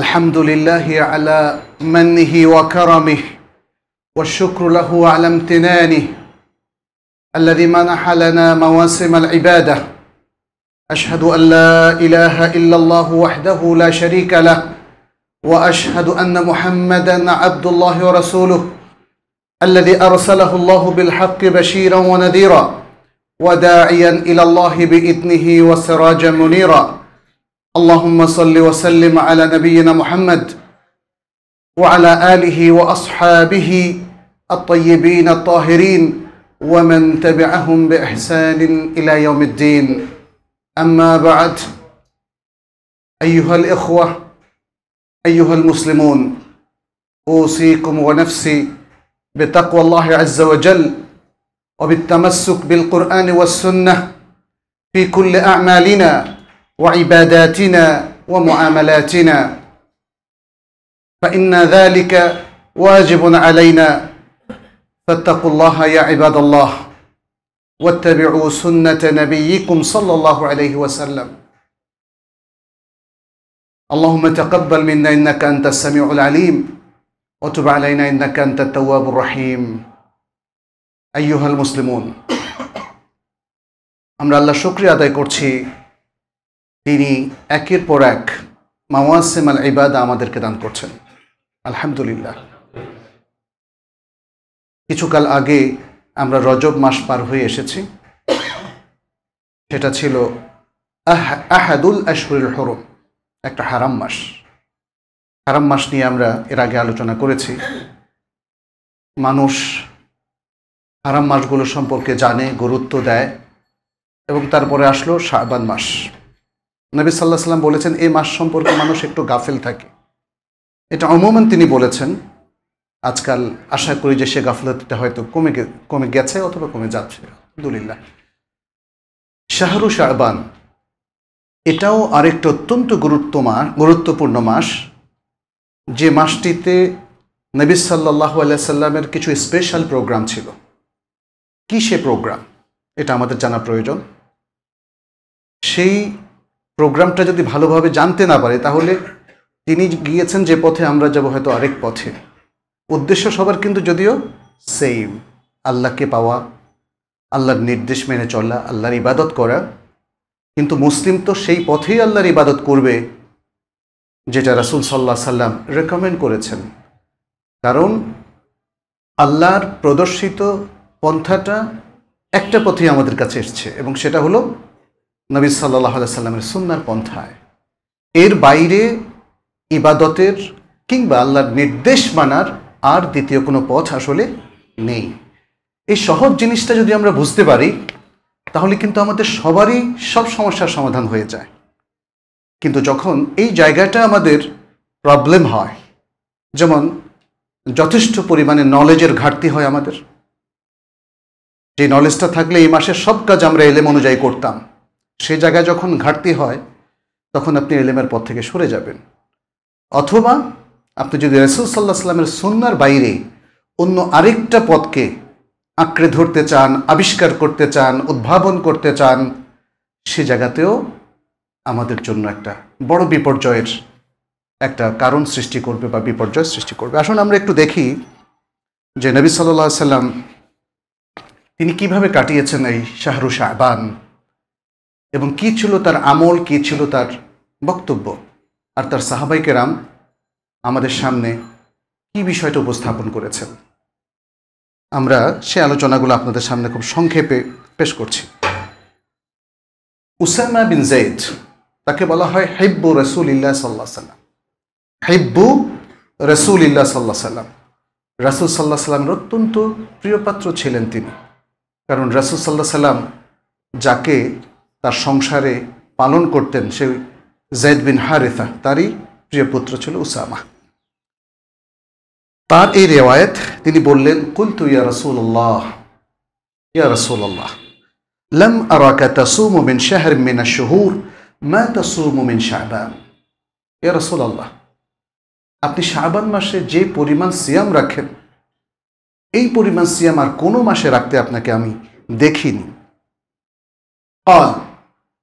الحمد لله على منه وكرمه والشكر له على امتنانه الذي منح لنا مواسم العباده اشهد ان لا اله الا الله وحده لا شريك له واشهد ان محمدا عبد الله ورسوله الذي ارسله الله بالحق بشيرا ونذيرا وداعيا الى الله باذنه وسراجا منيرا اللهم صل وسلم على نبينا محمد وعلى آله وأصحابه الطيبين الطاهرين ومن تبعهم بإحسان إلى يوم الدين أما بعد أيها الإخوة أيها المسلمون أوصيكم ونفسي بتقوى الله عز وجل وبالتمسك بالقرآن والسنة في كل أعمالنا وعباداتنا ومعاملاتنا فإن ذلك واجب علينا فاتقوا الله يا عباد الله واتبعوا سنة نبيكم صلى الله عليه وسلم اللهم تقبل منا إنك أنت السميع العليم وتب علينا إنك أنت التواب الرحيم أيها المسلمون আমরা আল্লাহ শুক্রিয়া আদায় করছি তিনি একের পর এক মাওয়াসেম আল ইবাদা আমাদেরকে দান করছেন আলহামদুলিল্লাহ কিছুকাল আগে আমরা রজব মাস পার হয়ে এসেছি সেটা ছিল আহাদুল আশহরুল হরম একটা হারাম মাস হারাম মাস নিয়ে আমরা এর আগে আলোচনা করেছি মানুষ হারাম মাসগুলো সম্পর্কে জানে গুরুত্ব দেয় এবং তারপরে আসলো শাহবান মাস নবী সাল্লাহ সাল্লাম বলেছেন এই মাস সম্পর্কে মানুষ একটু গাফেল থাকে এটা অমুমান তিনি বলেছেন আজকাল আশা করি যে সে গাফলতিটা হয়তো কমে কমে গেছে অথবা কমে যাচ্ছে আলহামদুলিল্লাহ শাহরু শাহবান এটাও আরেকটা অত্যন্ত গুরুত্ব গুরুত্বপূর্ণ মাস যে মাসটিতে নবী সাল্লাহ সাল্লামের কিছু স্পেশাল প্রোগ্রাম ছিল কি সে প্রোগ্রাম এটা আমাদের জানা প্রয়োজন সেই প্রোগ্রামটা যদি ভালোভাবে জানতে না পারে তাহলে তিনি গিয়েছেন যে পথে আমরা যাব হয়তো আরেক পথে উদ্দেশ্য সবার কিন্তু যদিও সেম আল্লাহকে পাওয়া আল্লাহর নির্দেশ মেনে চলা আল্লাহর ইবাদত করা কিন্তু মুসলিম তো সেই পথেই আল্লাহর ইবাদত করবে যেটা রাসুল সাল্লাহ সাল্লাম রেকমেন্ড করেছেন কারণ আল্লাহর প্রদর্শিত পন্থাটা একটা পথেই আমাদের কাছে এসছে এবং সেটা হলো নবী সাল্লাহ সাল্লামের সুন্নার পন্থায় এর বাইরে ইবাদতের কিংবা আল্লাহর নির্দেশ মানার আর দ্বিতীয় কোনো পথ আসলে নেই এই সহজ জিনিসটা যদি আমরা বুঝতে পারি তাহলে কিন্তু আমাদের সবারই সব সমস্যার সমাধান হয়ে যায় কিন্তু যখন এই জায়গাটা আমাদের প্রবলেম হয় যেমন যথেষ্ট পরিমাণে নলেজের ঘাটতি হয় আমাদের যে নলেজটা থাকলে এই মাসের সব কাজ আমরা এলেম অনুযায়ী করতাম সে জায়গায় যখন ঘাটতি হয় তখন আপনি এলেমের পথ থেকে সরে যাবেন অথবা আপনি যদি রসুল সাল্লাহ সাল্লামের সন্ন্যার বাইরে অন্য আরেকটা পথকে আঁকড়ে ধরতে চান আবিষ্কার করতে চান উদ্ভাবন করতে চান সে জায়গাতেও আমাদের জন্য একটা বড় বিপর্যয়ের একটা কারণ সৃষ্টি করবে বা বিপর্যয় সৃষ্টি করবে আসুন আমরা একটু দেখি যে নবী সাল্লাহ সাল্লাম তিনি কিভাবে কাটিয়েছেন এই শাহরু শাহবান এবং কি ছিল তার আমল কি ছিল তার বক্তব্য আর তার সাহাবাইকে রাম আমাদের সামনে কি বিষয়টা উপস্থাপন করেছেন আমরা সে আলোচনাগুলো আপনাদের সামনে খুব সংক্ষেপে পেশ করছি উসামা বিন জৈদ তাকে বলা হয় হেব্বু রসুল ইল্লা সাল্লাহ সাল্লাম হেব্বু রসুল ইল্লা সাল্লাহ সাল্লাম রাসুল সাল্লাহ সাল্লামের অত্যন্ত প্রিয়পাত্র ছিলেন তিনি কারণ রাসুল সাল্লাহ সাল্লাম যাকে তার সংসারে পালন করতেন সে জৈদ বিন হারেথা তারই প্রিয় পুত্র ছিল উসামা তার এই রেওয়ায়ত তিনি বললেন কুলতু ইয়া রসুল্লাহ ইয়া রসুল্লাহ লম আরাকা তাসুম মিন শাহর মিন শহুর মা তাসুম মিন শাহবান ইয়া রসুল্লাহ আপনি শাহবান মাসে যে পরিমাণ সিয়াম রাখেন এই পরিমাণ সিয়াম আর কোনো মাসে রাখতে আপনাকে আমি দেখিনি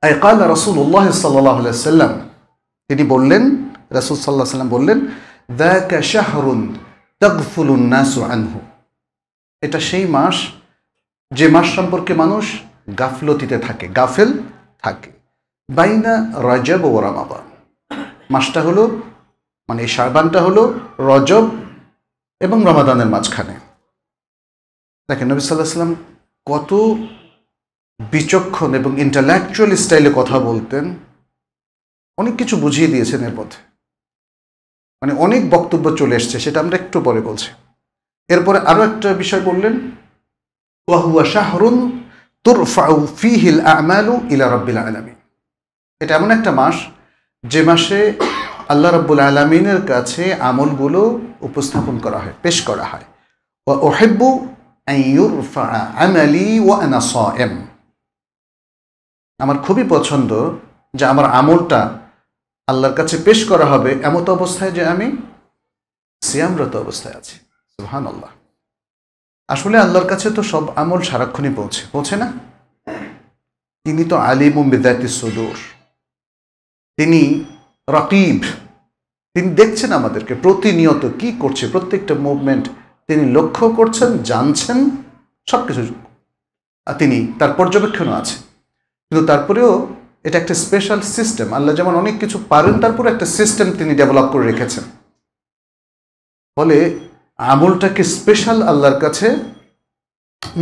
আয়কাল রসুল্লাহ সাল্লাহ সাল্লাম তিনি বললেন রসুল সাল্লাহ সাল্লাম বললেন দ্যাকা শাহরুন তকফুলুন্নাসু আনহু এটা সেই মাস যে মাস সম্পর্কে মানুষ গাফলতিতে থাকে গাফেল থাকে বাইনা রজব ও রামাবান মাসটা হলো মানে এই শারবানটা হলো রজব এবং রমাদানের মাঝখানে দেখেন নবী সাল্লাহ সাল্লাম কত বিচক্ষণ এবং ইন্টালেকচুয়াল স্টাইলে কথা বলতেন অনেক কিছু বুঝিয়ে দিয়েছেন এর পথে মানে অনেক বক্তব্য চলে এসছে সেটা আমরা একটু পরে বলছি এরপরে আরও একটা বিষয় বললেন ওয়াহুয়া শাহরুন তুরফাউ ফিহিল আমালু ইলা রব্বিল আলামিন এটা এমন একটা মাস যে মাসে আল্লাহ রব্বুল আলমিনের কাছে আমলগুলো উপস্থাপন করা হয় পেশ করা হয় ওয়া ওহেব্বু আমালি ওয়া আনা এম আমার খুবই পছন্দ যে আমার আমলটা আল্লাহর কাছে পেশ করা হবে এমত অবস্থায় যে আমি সিয়ামরত অবস্থায় আছি সুহান আল্লাহ আসলে আল্লাহর কাছে তো সব আমল সারাক্ষণই পৌঁছে পৌঁছে না তিনি তো আলিম বেদায়তি সদুর তিনি রকিব তিনি দেখছেন আমাদেরকে প্রতিনিয়ত কি করছে প্রত্যেকটা মুভমেন্ট তিনি লক্ষ্য করছেন জানছেন সব কিছু তিনি তার পর্যবেক্ষণও আছে কিন্তু তারপরেও এটা একটা স্পেশাল সিস্টেম আল্লাহ যেমন অনেক কিছু পারেন তারপরে একটা সিস্টেম তিনি ডেভেলপ করে রেখেছেন ফলে আমলটাকে স্পেশাল আল্লাহর কাছে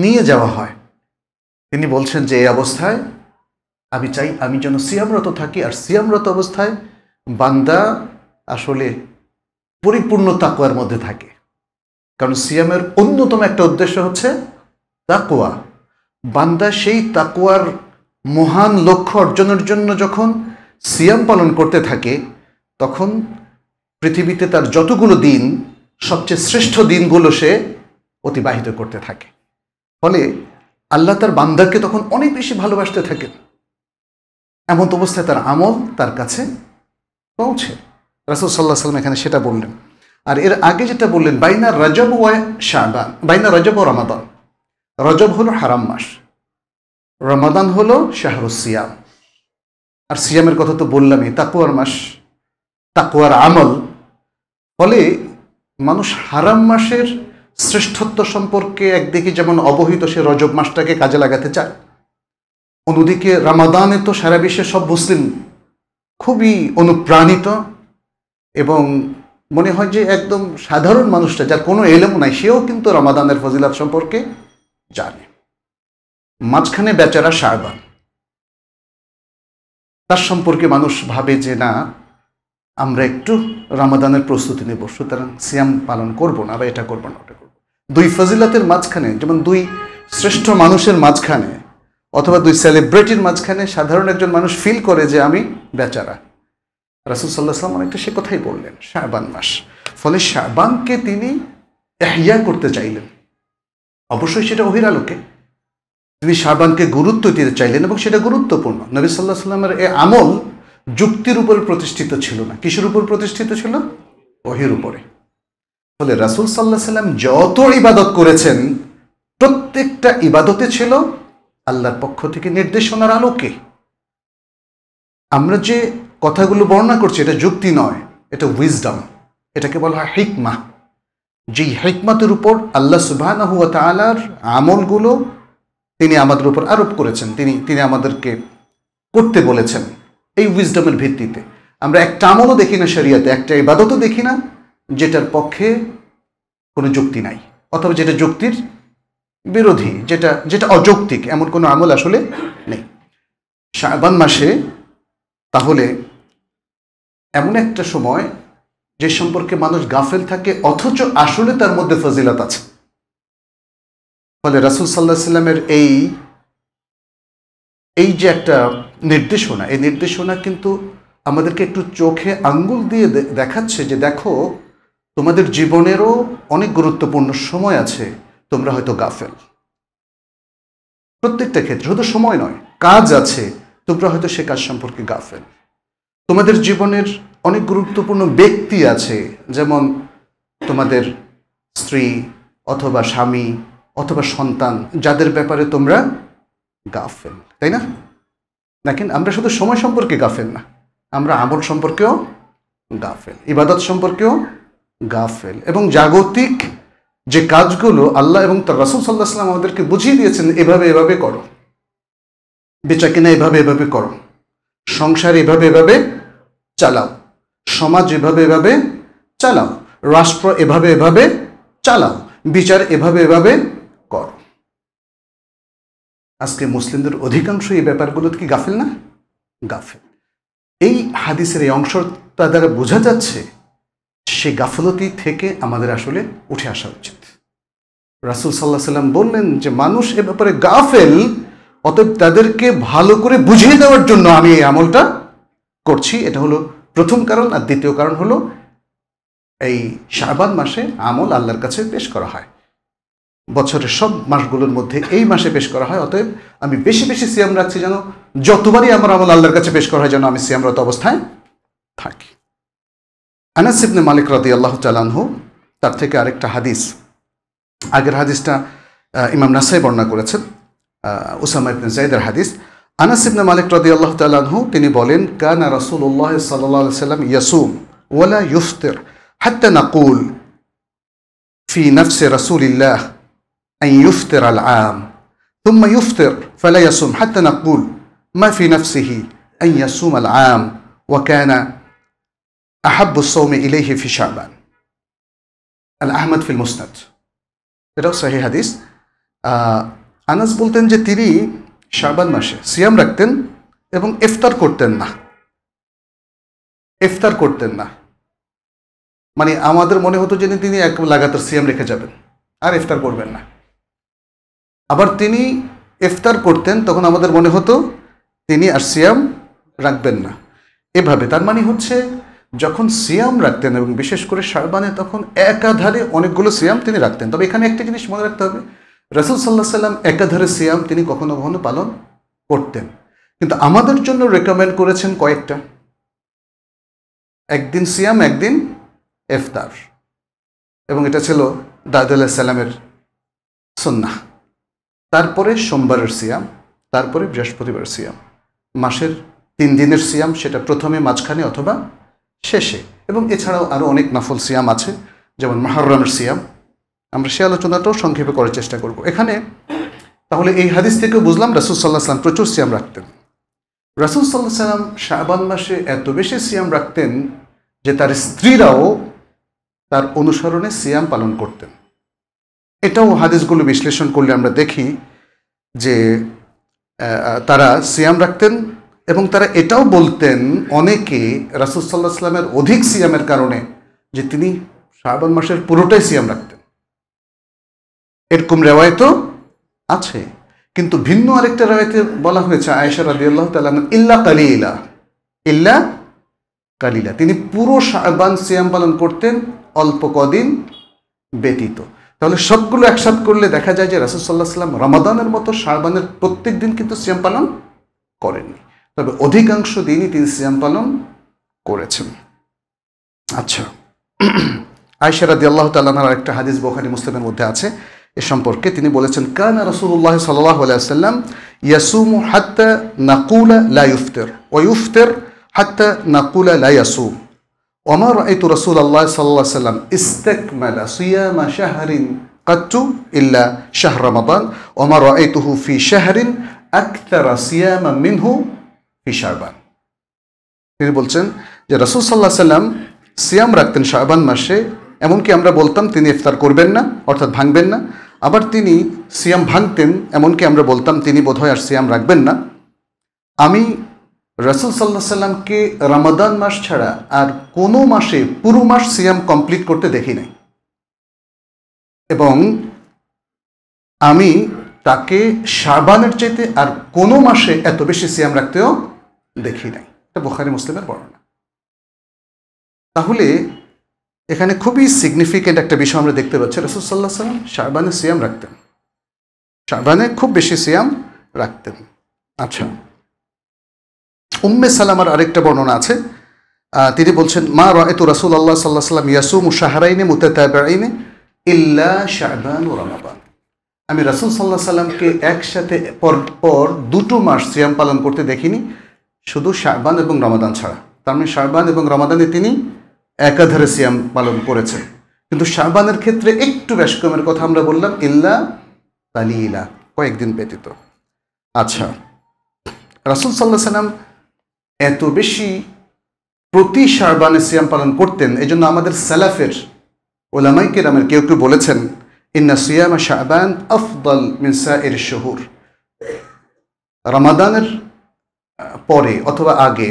নিয়ে যাওয়া হয় তিনি বলছেন যে এই অবস্থায় আমি চাই আমি যেন সিয়ামরত থাকি আর সিয়ামরত অবস্থায় বান্দা আসলে পরিপূর্ণ তাকুয়ার মধ্যে থাকে কারণ সিয়ামের অন্যতম একটা উদ্দেশ্য হচ্ছে তাকুয়া বান্দা সেই তাকুয়ার মহান লক্ষ্য অর্জনের জন্য যখন সিয়াম পালন করতে থাকে তখন পৃথিবীতে তার যতগুলো দিন সবচেয়ে শ্রেষ্ঠ দিনগুলো সে অতিবাহিত করতে থাকে ফলে আল্লাহ তার বান্দাকে তখন অনেক বেশি ভালোবাসতে থাকে এমন অবস্থায় তার আমল তার কাছে পৌঁছে রাসুল সাল্লাহ সাল্লাম এখানে সেটা বললেন আর এর আগে যেটা বললেন বাইনা রজব ওয়া শাহবান বাইনা রাজব ও রামাদান রজব হল হারাম মাস রমাদান হল শাহরুজ সিয়াম আর সিয়ামের কথা তো বললামই তাকুয়ার মাস তাকুয়ার আমল ফলে মানুষ হারাম মাসের শ্রেষ্ঠত্ব সম্পর্কে একদিকে যেমন অবহিত সে রজব মাসটাকে কাজে লাগাতে চায় অন্যদিকে রামাদানে তো সারা বিশ্বের সব মুসলিম খুবই অনুপ্রাণিত এবং মনে হয় যে একদম সাধারণ মানুষটা যার কোনো এলেম নাই সেও কিন্তু রামাদানের ফজিলাত সম্পর্কে জানে মাঝখানে বেচারা শাহবান তার সম্পর্কে মানুষ ভাবে যে না আমরা একটু রামাদানের প্রস্তুতি নেব সুতরাং সিয়াম পালন করব না বা এটা করবো না ওটা করবো দুই ফজিলাতের মাঝখানে যেমন দুই শ্রেষ্ঠ মানুষের মাঝখানে অথবা দুই সেলিব্রিটির মাঝখানে সাধারণ একজন মানুষ ফিল করে যে আমি বেচারা রাসুল সাল্লাহ সাল্লাম অনেকটা সে কথাই বললেন শাহবান মাস ফলে শাহবানকে তিনি এহিয়া করতে চাইলেন অবশ্যই সেটা অহিরালোকে তিনি সাবানকে গুরুত্ব দিতে চাইলেন এবং সেটা গুরুত্বপূর্ণ নবী সাল্লাহ সাল্লামের এ আমল যুক্তির উপর প্রতিষ্ঠিত ছিল না কিসের উপর প্রতিষ্ঠিত ছিল ওহির উপরে ফলে রাসুল সাল্লাহ সাল্লাম যত ইবাদত করেছেন প্রত্যেকটা ইবাদতে ছিল আল্লাহর পক্ষ থেকে নির্দেশনার আলোকে আমরা যে কথাগুলো বর্ণনা করছি এটা যুক্তি নয় এটা উইজডম এটাকে বলা হয় হিকমা যেই হিকমাতের উপর আল্লাহ সুবাহ আমলগুলো তিনি আমাদের উপর আরোপ করেছেন তিনি তিনি আমাদেরকে করতে বলেছেন এই উইজডমের ভিত্তিতে আমরা একটা আমলও দেখি না শরিয়াতে একটা ইবাদতও দেখি না যেটার পক্ষে কোনো যুক্তি নাই অথবা যেটা যুক্তির বিরোধী যেটা যেটা অযৌক্তিক এমন কোনো আমল আসলে নেই শাবান মাসে তাহলে এমন একটা সময় যে সম্পর্কে মানুষ গাফেল থাকে অথচ আসলে তার মধ্যে ফজিলত আছে ফলে রাসুল সাল্লাহ সাল্লামের এই এই যে একটা নির্দেশনা এই নির্দেশনা কিন্তু আমাদেরকে একটু চোখে আঙ্গুল দিয়ে দেখাচ্ছে যে দেখো তোমাদের জীবনেরও অনেক গুরুত্বপূর্ণ সময় আছে তোমরা হয়তো গাফেল প্রত্যেকটা ক্ষেত্রে শুধু সময় নয় কাজ আছে তোমরা হয়তো সে কাজ সম্পর্কে গাফেল তোমাদের জীবনের অনেক গুরুত্বপূর্ণ ব্যক্তি আছে যেমন তোমাদের স্ত্রী অথবা স্বামী অথবা সন্তান যাদের ব্যাপারে তোমরা গাফেল তাই না দেখেন আমরা শুধু সময় সম্পর্কে গাফেল না আমরা আমল সম্পর্কেও গাফেল ইবাদত সম্পর্কেও গাফেল এবং জাগতিক যে কাজগুলো আল্লাহ এবং তার রাসুল সাল্লাহ সাল্লাম আমাদেরকে বুঝিয়ে দিয়েছেন এভাবে এভাবে করো বেচা কিনা এভাবে এভাবে করো সংসার এভাবে এভাবে চালাও সমাজ এভাবে এভাবে চালাও রাষ্ট্র এভাবে এভাবে চালাও বিচার এভাবে এভাবে কর আজকে মুসলিমদের অধিকাংশ এই ব্যাপারগুলো কি গাফেল না গাফেল এই হাদিসের এই অংশটা দ্বারা বোঝা যাচ্ছে সে গাফলতি থেকে আমাদের আসলে উঠে আসা উচিত রাসুল সাল্লাহ সাল্লাম বললেন যে মানুষ এ ব্যাপারে গাফেল অতএব তাদেরকে ভালো করে বুঝিয়ে দেওয়ার জন্য আমি এই আমলটা করছি এটা হলো প্রথম কারণ আর দ্বিতীয় কারণ হলো এই শাহবান মাসে আমল আল্লাহর কাছে পেশ করা হয় বছরের সব মাসগুলোর মধ্যে এই মাসে পেশ করা হয় অতএব আমি বেশি বেশি সিয়াম রাখছি যেন যতবারই আমার আমল আল্লাহর কাছে পেশ করা হয় যেন আমি সিয়ামরত অবস্থায় থাকি আনাসিবনে মালিক রাদি আল্লাহ তালানহু তার থেকে আরেকটা হাদিস আগের হাদিসটা ইমাম নাসাই বর্ণনা করেছেন উসামা ইবনে জাইদের হাদিস আনাস মালিক রাদি আল্লাহ তালানহু তিনি বলেন কানা উল্লাহ সাল্লাহ সাল্লাম ইয়াসুম ওয়ালা ইউফতির হাত্তা নাকুল ফি নফসে রাসুলিল্লাহ أن يفطر العام ثم يفطر فلا يصوم حتى نقول ما في نفسه أن يصوم العام وكان أحب الصوم إليه في شعبان الأحمد في المسند এটাও সাহি হাদিস আনাস বলতেন যে তিনি শাবান মাসে সিয়াম রাখতেন এবং ইফতার করতেন না ইফতার করতেন না মানে আমাদের মনে হতো যে তিনি এক লাগাতার সিয়াম রেখে যাবেন আর ইফতার করবেন না আবার তিনি ইফতার করতেন তখন আমাদের মনে হতো তিনি আর সিয়াম রাখবেন না এভাবে তার মানে হচ্ছে যখন সিয়াম রাখতেন এবং বিশেষ করে শারবানে তখন একাধারে অনেকগুলো সিয়াম তিনি রাখতেন তবে এখানে একটা জিনিস মনে রাখতে হবে রসুল সাল্লাহ সাল্লাম একাধারে সিয়াম তিনি কখনো কখনো পালন করতেন কিন্তু আমাদের জন্য রেকমেন্ড করেছেন কয়েকটা একদিন সিয়াম একদিন এফতার এবং এটা ছিল দাদুল্লাহ সাল্লামের সন্না তারপরে সোমবারের সিয়াম তারপরে বৃহস্পতিবার সিয়াম মাসের তিন দিনের সিয়াম সেটা প্রথমে মাঝখানে অথবা শেষে এবং এছাড়াও আরও অনেক নাফল সিয়াম আছে যেমন মাহরমের সিয়াম আমরা সে আলোচনাটাও সংক্ষেপে করার চেষ্টা করব এখানে তাহলে এই হাদিস থেকে বুঝলাম রাসুল সাল্লাহ সাল্লাম প্রচুর সিয়াম রাখতেন রাসুল সাল্লাহ সাল্লাম শাহবান মাসে এত বেশি সিয়াম রাখতেন যে তার স্ত্রীরাও তার অনুসরণে সিয়াম পালন করতেন এটাও হাদিসগুলো বিশ্লেষণ করলে আমরা দেখি যে তারা সিয়াম রাখতেন এবং তারা এটাও বলতেন অনেকে রাসুলসাল্লাহ সাল্লামের অধিক সিয়ামের কারণে যে তিনি শ্রাবণ মাসের পুরোটাই সিয়াম রাখতেন এরকম রেওয়ায়তও আছে কিন্তু ভিন্ন আরেকটা রেওয়ায়তে বলা হয়েছে আয়েশা রাদি আল্লাহ ইল্লা কালিলা ইল্লা কালিলা তিনি পুরো শাহবান সিয়াম পালন করতেন অল্প কদিন ব্যতীত তাহলে সবগুলো একসাথ করলে দেখা যায় যে রাসুলসাল্লাহ সাল্লাম রমাদানের মতো শাহবানের প্রত্যেক দিন কিন্তু সিয়াম পালন করেননি তবে অধিকাংশ দিনই তিনি সিয়াম পালন করেছেন আচ্ছা দি আল্লাহ তাল্লাহার একটা হাদিস বোখারি মুসলিমের মধ্যে আছে এ সম্পর্কে তিনি বলেছেন কান রসুল্লাহ সাল্লাহ আলাইসাল্লাম ইয়াসুমু হাত্তা নাকুলা লা ইউফতের ও ইউফতের হাত্তা নাকুলা লাইয়াসুম ওমার এইতু রসুল আল্লাহ সাল্লাহ সাল্লাম মেলা সুয়ামা শাহরিন কাচ্চু ইল্লা শাহ রমাদান ওমার রাইতুহু ফি শাহরিন আক্তারা সিয়ামা মিনহু ফি শাহবান তিনি বলছেন যে রসুল সাল্লাহ সাল্লাম সিয়াম রাখতেন শাহবান মাসে এমনকি আমরা বলতাম তিনি ইফতার করবেন না অর্থাৎ ভাঙবেন না আবার তিনি সিয়াম ভাঙতেন এমনকি আমরা বলতাম তিনি বোধহয় আর সিয়াম রাখবেন না আমি রাসুল সাল্লাহ সাল্লামকে রামাদান মাস ছাড়া আর কোনো মাসে পুরো মাস সিয়াম কমপ্লিট করতে দেখি নাই এবং আমি তাকে শাবানের চাইতে আর কোনো মাসে এত বেশি সিয়াম রাখতেও দেখি নাই এটা বোখারি মুসলিমের বর্ণনা তাহলে এখানে খুবই সিগনিফিকেন্ট একটা বিষয় আমরা দেখতে পাচ্ছি রসুল সাল্লাহ সাল্লাম শাহবানে সিয়াম রাখতেন শাহবানে খুব বেশি সিয়াম রাখতেন আচ্ছা উম্মে সালামার আরেকটা বর্ণনা আছে তিনি বলছেন মা তো রাসুল আল্লাহ সাল্লাহ সাল্লাম ইয়াসুম শাহরাইনে মুতাতাবাইনে ইল্লা শাহবান ও রমাবান আমি রাসুল সাল্লাহ সাল্লামকে একসাথে পর পর দুটো মাস সিয়াম পালন করতে দেখিনি শুধু শাহবান এবং রমাদান ছাড়া তার মানে শাহবান এবং রমাদানে তিনি একাধারে সিয়াম পালন করেছেন কিন্তু শাহবানের ক্ষেত্রে একটু ব্যসকমের কথা আমরা বললাম ইল্লা ইলা কয়েকদিন ব্যতীত আচ্ছা রাসুল সাল্লাহ সাল্লাম এত বেশি প্রতি শাহবানে সিয়াম পালন করতেন এই জন্য আমাদের সালাফের ওলামাই কেরামের কেউ কেউ বলেছেন ইন্না সিয়াম শাহবান আফদল মিনসা এর শহুর রামাদানের পরে অথবা আগে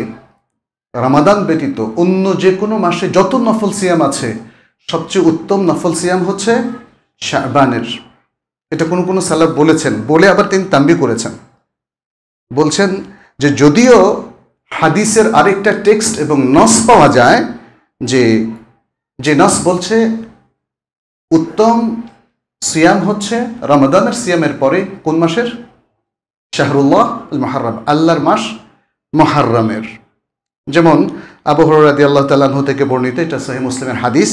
রামাদান ব্যতীত অন্য যে কোনো মাসে যত নফল সিয়াম আছে সবচেয়ে উত্তম নফল সিয়াম হচ্ছে শাহবানের এটা কোনো কোনো সালাফ বলেছেন বলে আবার তিনি তাম্বি করেছেন বলছেন যে যদিও হাদিসের আরেকটা টেক্সট এবং নস পাওয়া যায় যে যে নস বলছে উত্তম সিয়াম হচ্ছে রমাদানের সিয়ামের পরে কোন মাসের শাহরুল্লাহ মহারম আল্লাহর মাস মহারমের যেমন আবু হরাদি আল্লাহ তাল্লাহ থেকে বর্ণিত এটা সাহেব মুসলিমের হাদিস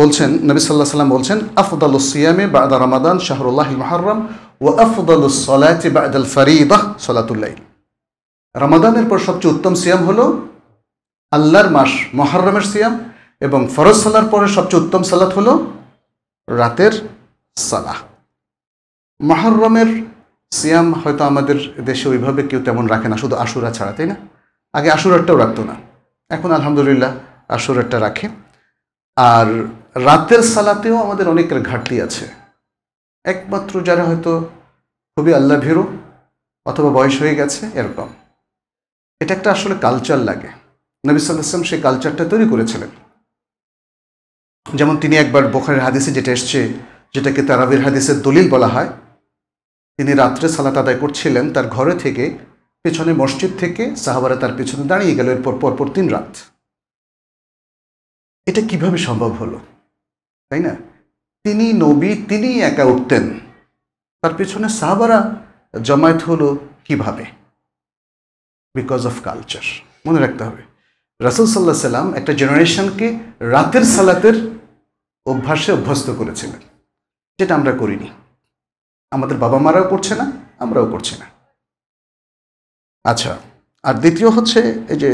বলছেন নবী সাল্লাহ সাল্লাম বলছেন আফদাল সিয়ামে বাদা রমাদান শাহরুল্লাহ মহারম ও আফদাল সলাতি বাদাল ফারিদাহ সলাতুল্লাইল রমাদানের পর সবচেয়ে উত্তম সিয়াম হলো আল্লাহর মাস মহরমের সিয়াম এবং ফরজ সালার পরে সবচেয়ে উত্তম সালাত হলো রাতের সালাহ মহরমের সিয়াম হয়তো আমাদের দেশে ওইভাবে কেউ তেমন রাখে না শুধু আশুরা ছাড়া তাই না আগে আশুরারটাও রাখতো না এখন আলহামদুলিল্লাহ আশুরারটা রাখে আর রাতের সালাতেও আমাদের অনেকের ঘাটতি আছে একমাত্র যারা হয়তো খুবই আল্লাহ ভেরু অথবা বয়স হয়ে গেছে এরকম এটা একটা আসলে কালচার লাগে নবী সাল্লাম সেই কালচারটা তৈরি করেছিলেন যেমন তিনি একবার বোখারের হাদিসে যেটা এসছে যেটাকে তারাবির হাদিসের দলিল বলা হয় তিনি রাত্রে সালাত আদায় করছিলেন তার ঘরে থেকে পেছনে মসজিদ থেকে সাহাবারা তার পেছনে দাঁড়িয়ে গেল এরপর পরপর তিন রাত এটা কিভাবে সম্ভব হলো তাই না তিনি নবী তিনি একা উঠতেন তার পেছনে সাহাবারা জমায়েত হলো কিভাবে বিকজ অফ কালচার মনে রাখতে হবে রাসুল সাল্লাহ সাল্লাম একটা জেনারেশনকে রাতের সালাতের অভ্যাসে অভ্যস্ত করেছিলেন যেটা আমরা করিনি আমাদের বাবা মারাও করছে না আমরাও করছি না আচ্ছা আর দ্বিতীয় হচ্ছে এই যে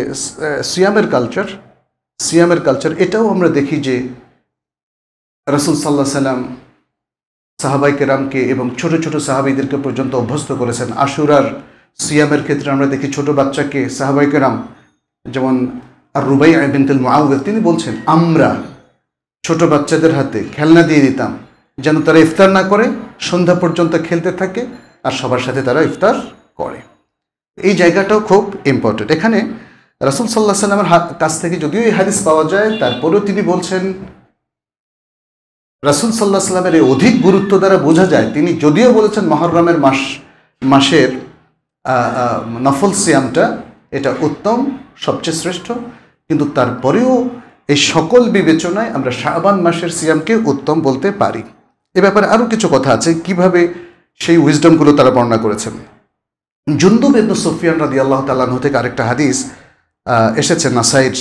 সিয়ামের কালচার সিয়ামের কালচার এটাও আমরা দেখি যে রসুল সাল্লাহ সাল্লাম সাহাবাই কেরামকে এবং ছোট ছোট সাহাবিদেরকে পর্যন্ত অভ্যস্ত করেছেন আশুরার সিয়ামের ক্ষেত্রে আমরা দেখি ছোট বাচ্চাকে সাহাবাইকেরাম যেমন আর রুবাই আইবিনতুল মাউদ তিনি বলছেন আমরা ছোট বাচ্চাদের হাতে খেলনা দিয়ে দিতাম যেন তারা ইফতার না করে সন্ধ্যা পর্যন্ত খেলতে থাকে আর সবার সাথে তারা ইফতার করে এই জায়গাটাও খুব ইম্পর্টেন্ট এখানে রাসুল সাল্লাহ সাল্লামের কাছ থেকে যদিও এই হাদিস পাওয়া যায় তারপরেও তিনি বলছেন রাসুল সাল্লাহ সাল্লামের এই অধিক গুরুত্ব দ্বারা বোঝা যায় তিনি যদিও বলেছেন মহরমের মাস মাসের নফল সিয়ামটা এটা উত্তম সবচেয়ে শ্রেষ্ঠ কিন্তু তারপরেও এই সকল বিবেচনায় আমরা শ্রাবান মাসের সিয়ামকে উত্তম বলতে পারি এ ব্যাপারে আরও কিছু কথা আছে কিভাবে সেই উইজডমগুলো তারা বর্ণনা করেছেন জুন্দু ইবনু সুফিয়ান রাদি আল্লাহ তাল্লাহ থেকে আরেকটা হাদিস এসেছে নাসাইড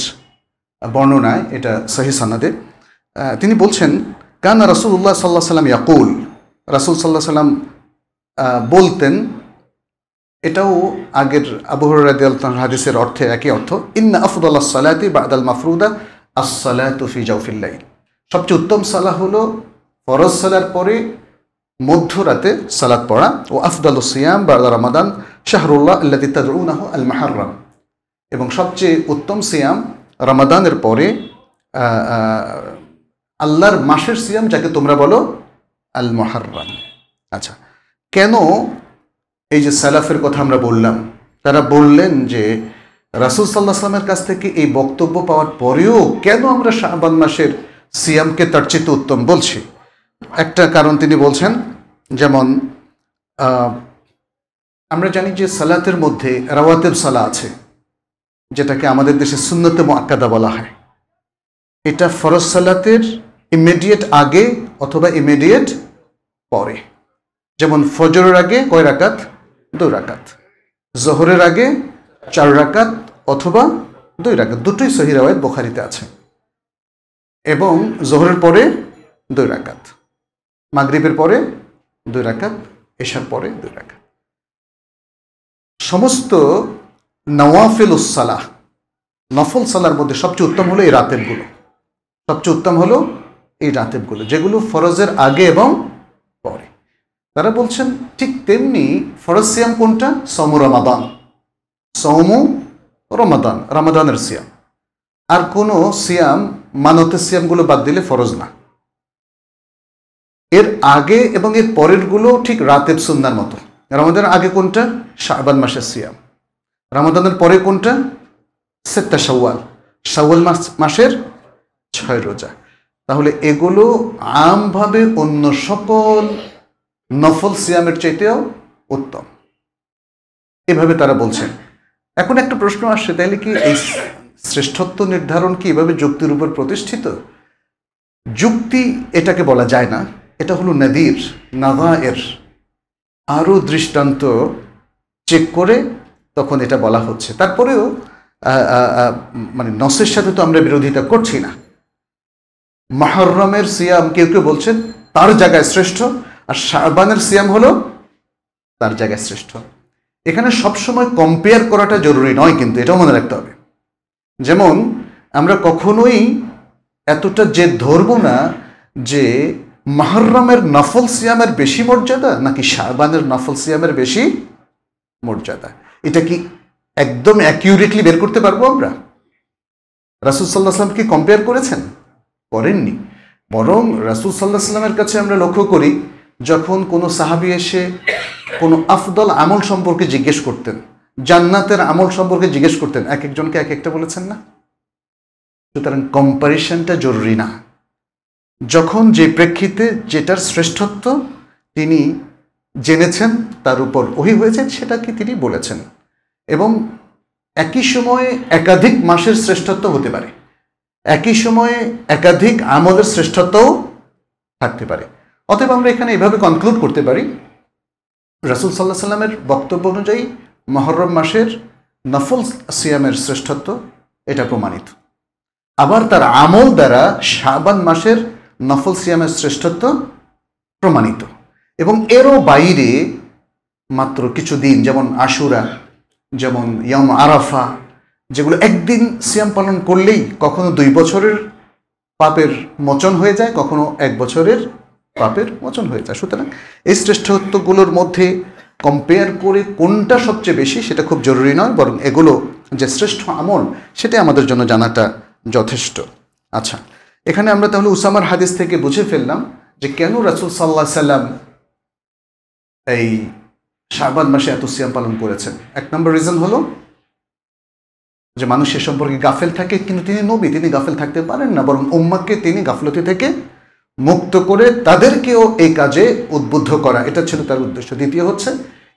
বর্ণনায় এটা সহি সানাদে তিনি বলছেন কান রাসুল্লাহ সাল্লাহ সাল্লাম ইয়াকুল রাসুল সাল্লাহ সাল্লাম বলতেন এটাও আগের আবহর রাজি হাদিসের অর্থে একই অর্থ ইন্না আফদুল সালাতি বা আদাল মাফরুদা আসসালাতুফি জাউফিল্লাই সবচেয়ে উত্তম সালাহ হল ফরজ সালার পরে মধ্যরাতে সালাত পড়া ও আফদাল সিয়াম বা রমাদান শাহরুল্লাহ আল্লা তিতাদুনাহ আল মাহারাম এবং সবচেয়ে উত্তম সিয়াম রমাদানের পরে আল্লাহর মাসের সিয়াম যাকে তোমরা বলো আল মহারাম আচ্ছা কেন এই যে সালাফের কথা আমরা বললাম তারা বললেন যে রাসুল সাল্লাহ সাল্লামের কাছ থেকে এই বক্তব্য পাওয়ার পরেও কেন আমরা শাহবান মাসের সিয়ামকে তার চেতে উত্তম বলছি একটা কারণ তিনি বলছেন যেমন আমরা জানি যে সালাতের মধ্যে রাওয়াতেব সালা আছে যেটাকে আমাদের দেশে সুন্নতে মাক্কাদা বলা হয় এটা ফরজ সালাতের ইমিডিয়েট আগে অথবা ইমিডিয়েট পরে যেমন ফজরের আগে কয় রাকাত দুই রাকাত জহরের আগে চার রাকাত অথবা দুই রাকাত দুটোই সহি রাওয়ায়ত বোখারিতে আছে এবং জোহরের পরে দুই রাকাত মাগরীবের পরে দুই রাকাত এশার পরে দুই রাকাত সমস্ত নওয়াফিল উসালাহ নফল সালার মধ্যে সবচেয়ে উত্তম হলো এই রাতেবগুলো সবচেয়ে উত্তম হলো এই রাতেবগুলো যেগুলো ফরজের আগে এবং পরে তারা বলছেন ঠিক তেমনি ফরজ সিয়াম কোনটা সমু রমাদান সমু রমাদান রামাদানের সিয়াম আর কোন সিয়াম মানতের সিয়ামগুলো বাদ দিলে ফরজ না এর আগে এবং এর পরেরগুলো ঠিক রাতের সুন্দর মতো রামাদানের আগে কোনটা শাহবান মাসের সিয়াম রামাদানের পরে কোনটা সেত্তা সাওয়াল সাওয়াল মাস মাসের ছয় রোজা তাহলে এগুলো আমভাবে অন্য সকল নফল সিয়ামের চাইতেও উত্তম এভাবে তারা বলছেন এখন একটা প্রশ্ন আসছে তাহলে কি এই শ্রেষ্ঠত্ব নির্ধারণ কি এভাবে যুক্তির উপর প্রতিষ্ঠিত যুক্তি এটাকে বলা যায় না এটা হলো নদীর নাগা এর আরও দৃষ্টান্ত চেক করে তখন এটা বলা হচ্ছে তারপরেও মানে নসের সাথে তো আমরা বিরোধিতা করছি না মাহরমের সিয়াম কেউ কেউ বলছেন তার জায়গায় শ্রেষ্ঠ আর শাহবানের সিয়াম হলো তার জায়গায় শ্রেষ্ঠ এখানে সবসময় কম্পেয়ার করাটা জরুরি নয় কিন্তু এটাও মনে রাখতে হবে যেমন আমরা কখনোই এতটা যে ধরব না যে মাহরমের নফল সিয়ামের বেশি মর্যাদা নাকি শাহবানের নফল সিয়ামের বেশি মর্যাদা এটা কি একদম অ্যাকিউরেটলি বের করতে পারবো আমরা রাসুল সাল্লাহ কি কম্পেয়ার করেছেন করেননি বরং রাসুল সাল্লাহ সাল্লামের কাছে আমরা লক্ষ্য করি যখন কোনো সাহাবি এসে কোনো আফদল আমল সম্পর্কে জিজ্ঞেস করতেন জান্নাতের আমল সম্পর্কে জিজ্ঞেস করতেন এক একজনকে এক একটা বলেছেন না সুতরাং কম্পারিশনটা জরুরি না যখন যে প্রেক্ষিতে যেটার শ্রেষ্ঠত্ব তিনি জেনেছেন তার উপর ওহি হয়েছে সেটাকে তিনি বলেছেন এবং একই সময়ে একাধিক মাসের শ্রেষ্ঠত্ব হতে পারে একই সময়ে একাধিক আমলের শ্রেষ্ঠত্বও থাকতে পারে অতএব আমরা এখানে এভাবে কনক্লুড করতে পারি রাসুল সাল্লাহ সাল্লামের বক্তব্য অনুযায়ী মহরম মাসের নফল সিয়ামের শ্রেষ্ঠত্ব এটা প্রমাণিত আবার তার আমল দ্বারা শাবান মাসের নফল সিয়ামের শ্রেষ্ঠত্ব প্রমাণিত এবং এরও বাইরে মাত্র কিছু দিন যেমন আশুরা যেমন ইয়ম আরাফা যেগুলো একদিন সিয়াম পালন করলেই কখনো দুই বছরের পাপের মোচন হয়ে যায় কখনো এক বছরের পাপের মোচন হয়ে যায় সুতরাং এই শ্রেষ্ঠত্বগুলোর মধ্যে কম্পেয়ার করে কোনটা সবচেয়ে বেশি সেটা খুব জরুরি নয় বরং এগুলো যে শ্রেষ্ঠ আমল সেটাই আমাদের জন্য জানাটা যথেষ্ট আচ্ছা এখানে আমরা তাহলে উসামার হাদিস থেকে বুঝে ফেললাম যে কেন রাসুল সাল্লাহ সাল্লাম এই শাহবান মাসে এত সিয়াম পালন করেছেন এক নম্বর রিজন হলো যে মানুষ সে সম্পর্কে গাফেল থাকে কিন্তু তিনি নবী তিনি গাফেল থাকতে পারেন না বরং উম্মাকে তিনি গাফলতি থেকে মুক্ত করে তাদেরকেও এই কাজে উদ্বুদ্ধ করা এটা ছিল তার উদ্দেশ্য দ্বিতীয় হচ্ছে